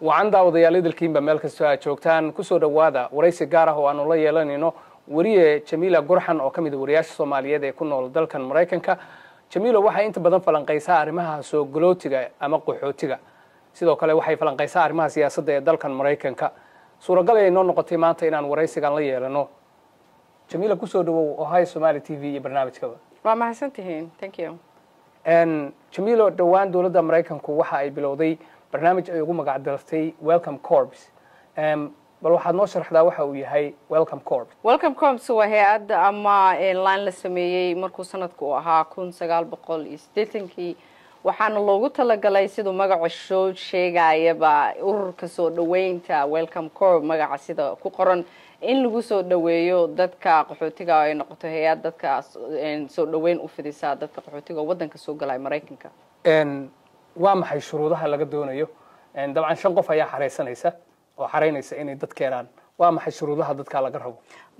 wacan daawadayaal idilkiinba meel kastoo aad joogtaan kusoo dhowaada waraysi gaar ah oo aanu la yeelanayno weriye jamiila gurxan oo ka mid a ah wariyaasha soomaaliyeed ee ku nool dalkan maraykanka jamiilo waxay inta badan falanqaysaa arrimaha soogolootiga ama qaxootiga sidoo kale waxay falanqaysaa arrimaha siyaasadda ee dalkan maraykanka suuragal ay noo noqotay maanta inaan waraysigan la yeelano jamiila kusoo dhawow ohay somaali t v iyo barnaamijkaba waa mahadsantihiin thank you jamiilo dhowaan dowladda maraykanku waxa ay bilowday barnaamij ay ugu magac dartay welcome corps bal waxaad noo sharaxdaa waxa uu yahay welcome corps welcome corps waa hay-ad ama eh, line la sameeyey markuu sanadku ahaa kun sagaal boqol iyo siddeetankii waxaana loogu talagalay siduu magaca shoo sheegayaba ururka soo dhoweynta welcome corp magaca sida ku qoran in lagu soo dhoweeyo dadka qaxootiga ay noqoto hay-ad dadka eh, soo dhoweyn u fidisa dadka qaxootiga waddanka soo galay maraykanka waa maxay shuruudaha laga doonayo dabcan shan qof ayaa xaraysanaysa oo xaraynaysa inay dad keenaan waa maxay shuruudaha dadkaa laga rabo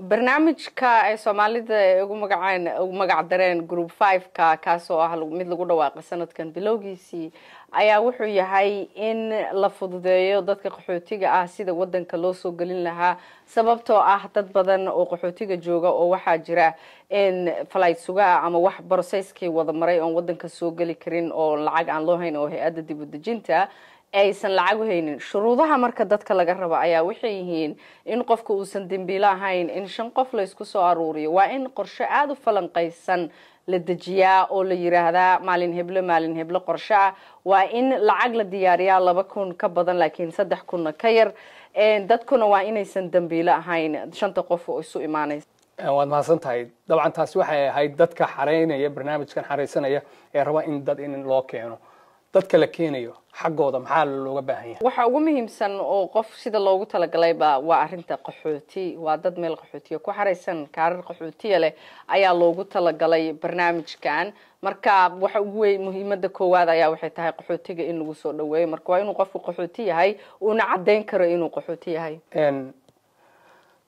barnaamijka ay soomaalida ugu magacaan ugu magac dareen group five-ka kaas ah mid lagu dhawaaqay sanadkan bilowgiisii ayaa wuxuu yahay in la fududeeyo dadka qaxootiga ah sida waddanka loo soo gelin lahaa sababtoo ah dad badan oo qaxootiga jooga oo waxaa jira in flyt sugaa ah ama wax broseskii wada maray oon wadanka soo geli karin oo lacag aan loo hayn oo hay-adda dib aysan lacag u haynin shuruudaha marka dadka laga rabo ayaa waxay yihiin in qofka uusan dembiilo ahayn in shan qof laysku soo aruuriyo waa in qorshe aada u falanqaysan la dejiyaa oo la yiraahdaa maalin heblo maalin heblo qorsho ah waa in lacag la diyaariyaa laba kun ka badan laakiin saddex kunna ka yar dadkuna waa inaysan dembiilo ahayn shanta qof oo isu imaanaysa waad mahadsan tahay dabcan taasi waxay ahayd dadka xareynaya barnaamijkan xareysanaya ee raba in dad in loo keeno dadka la keenayo xaggooda maxaa looga baahan yahay waxa ugu muhiimsan oo qof sida loogu talagalayba waa arinta qaxooti waa dad meel qaxootiya ku xaraysan kaarar qaxootiya leh ayaa loogu talagalay barnaamijkan marka waxa ugu wey muhiimada koowaad ayaa waxay tahay qaxootiga in lagu soo dhaweeyo marka waa inuu qofku qaxooti yahay uuna caddayn karo inuu qaxooti yahay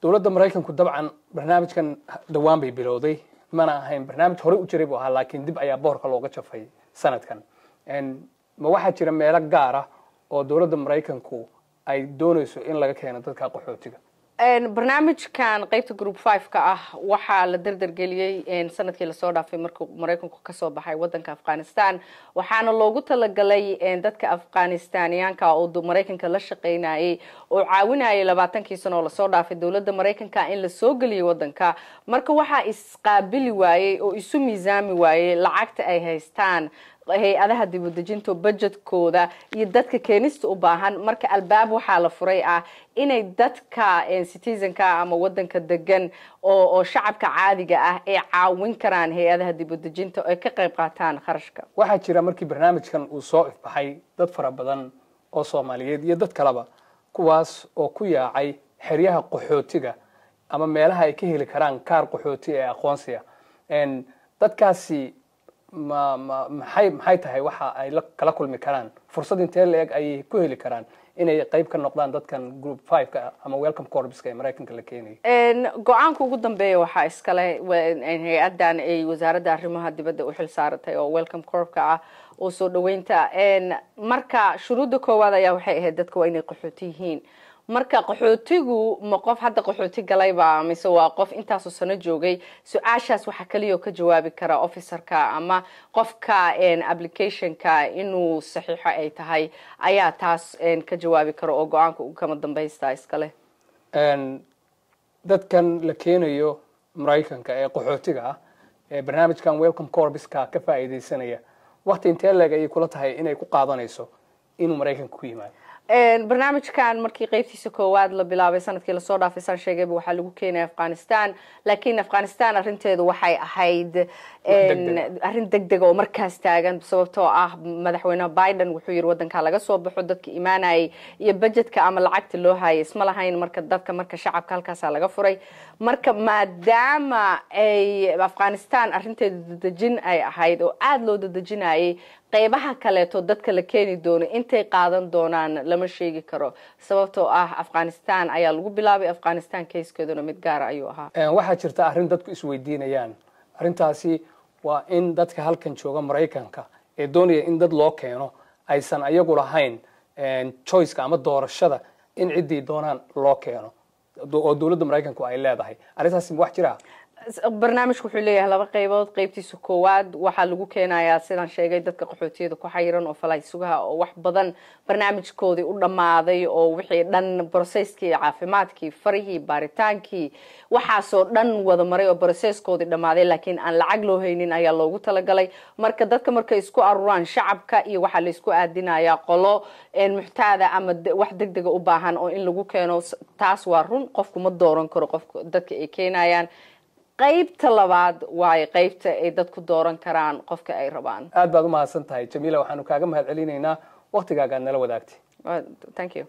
dowladda maraykanku dabcan barnaamijkan dhawaan bay bilowday mana ahayn barnaamij horey u jiray buu ahaa laakiin dib ayaa boorka looga jafay sanadkan ma waxaa jira meelo gaar ah oo dowladda maraykanku ay doonayso in laga keeno dadka qaxootiga barnaamijkan qaybta group fiveka ah waxaa la dardargeliyey sanadkii lasoo dhaafay markuu maraykanku kasoo baxay wadanka afghanistan waxaana loogu talagalay dadka afghanistaaniyaanka oo maraykanka la shaqeynayay oo caawinayay labaatankii sano oo lasoo dhaafay dowladda maraykanka in lasoo geliyay wadanka marka waxaa isqaabili waayey oo isu miisaami waayey lacagta ay haystaan hay-adaha dibudejinta bajedkooda iyo dadka keenista u baahan marka albaab waxaa la furay ah inay dadka eh, citizenka ama wadanka degan oo shacabka caadiga ah ay caawin karaan hay-adaha dibudejinta oo ay ka qayb qaataan kharashka waxaa jira markii barnaamijkan uu soo ifbaxay dad fara badan oo soomaaliyeed iyo dad kaleba kuwaas oo ku yaacay xeryaha qaxootiga ama meelaha ay ka heli karaan kaar qaxooti ee aqoonsiga dadkaasi ma ma maxay maxay tahay waxa ay kala kulmi karaan fursad intee la-eg ayay ku heli karaan inay qayb ka noqdaan dadkan group five ama welcome corpska ee maraykanka la keenaya go-aanka ugu dambeeya waxaa iskale hay-adan ay wasaaradda arrimaha dibadda u xil saaratay oo welcome corpka ah oo soo dhaweynta marka shuruudda koowaad ayaa waxay ahayd dadka waa inay qaxooti yihiin marka qaxootigu ma qof hadda qaxooti galayba mise waa qof intaasu sano joogay su-aashaas waxaa kaliya ka jawaabi kara officerka ama qofka applicationka inuu saxiixo ay tahay ayaa taas ka jawaabi karo oo go-aanka kama dambaysta iskale dadkan la keenayo maraykanka ee qaxootiga ah ee barnaamijkan welcome corbiska ka faa'iidaysanaya waqti intee leeg ayay kula tahay inay ku qaadanayso inuu maraykanka ku yimaado barnaamijkan markii qeybtiisa koowaad la bilaabay sanadkii lasoo dhaafay saan sheegayba waxaa lagu keenaya afghanistan laakiin afghanistan arrinteedu waxay ahayd arrin deg deg oo markaas taagan sababtoo ah madaxweyne biden wuxuu yiri wadankaa laga soo baxo dadka imaanayay iyo budgetka ama lacagta loo haayay isma lahayn marka dadka marka shacabka halkaasaa laga furay marka maadaama ay afghanistan arrinteedu dadejin ay ahayd oo aada loo dadejinayay qeybaha kaleeto dadka la keeni doono intay qaadan doonaan lama sheegi karo sababtoo ah afghanistan ayaa lagu bilaabay afghanistan kayskeeduna mid gaara ayuu ahaa waxaa jirta arrin dadku isweydiinayaan arrintaasi waa in dadka halkan jooga maraykanka ee doonaya in dad loo keeno aysan ayagu lahayn choiceka ama doorashada in ciddii doonaan loo keeno oo dowladda maraykanku ay leedahay arrintaasi ma wax jiraa Uh, barnaamijku wuxuu leeyahay laba qaybood qaybtiisa koowaad waxaa lagu keenayaa sidaan sheegay dadka qaxootiyada ku xayiran oo falaaysugaha oo wax badan barnaamijkoodii u dhammaaday oo wixii dhan broseskii caafimaadkii farihii baaritaankii waxaasoo dhan wada maray oo broseskoodii dhammaaday laakiin aan lacag loo haynin ayaa loogu talagalay marka dadka markay isku aruuraan shacabka iyo waxaa laysku aadinayaa qolo muxtaada ama wax deg dega u baahan oo in lagu keeno taas waa run qofku ma dooran karo qof dadka ay keenayaan qaybta labaad waayo qaybta ay dadku dooran karaan qofka ay rabaan aad baad u mahadsan tahay jamiila waxaanu kaaga mahad celinaynaa waktigaagaan nala wadaagtay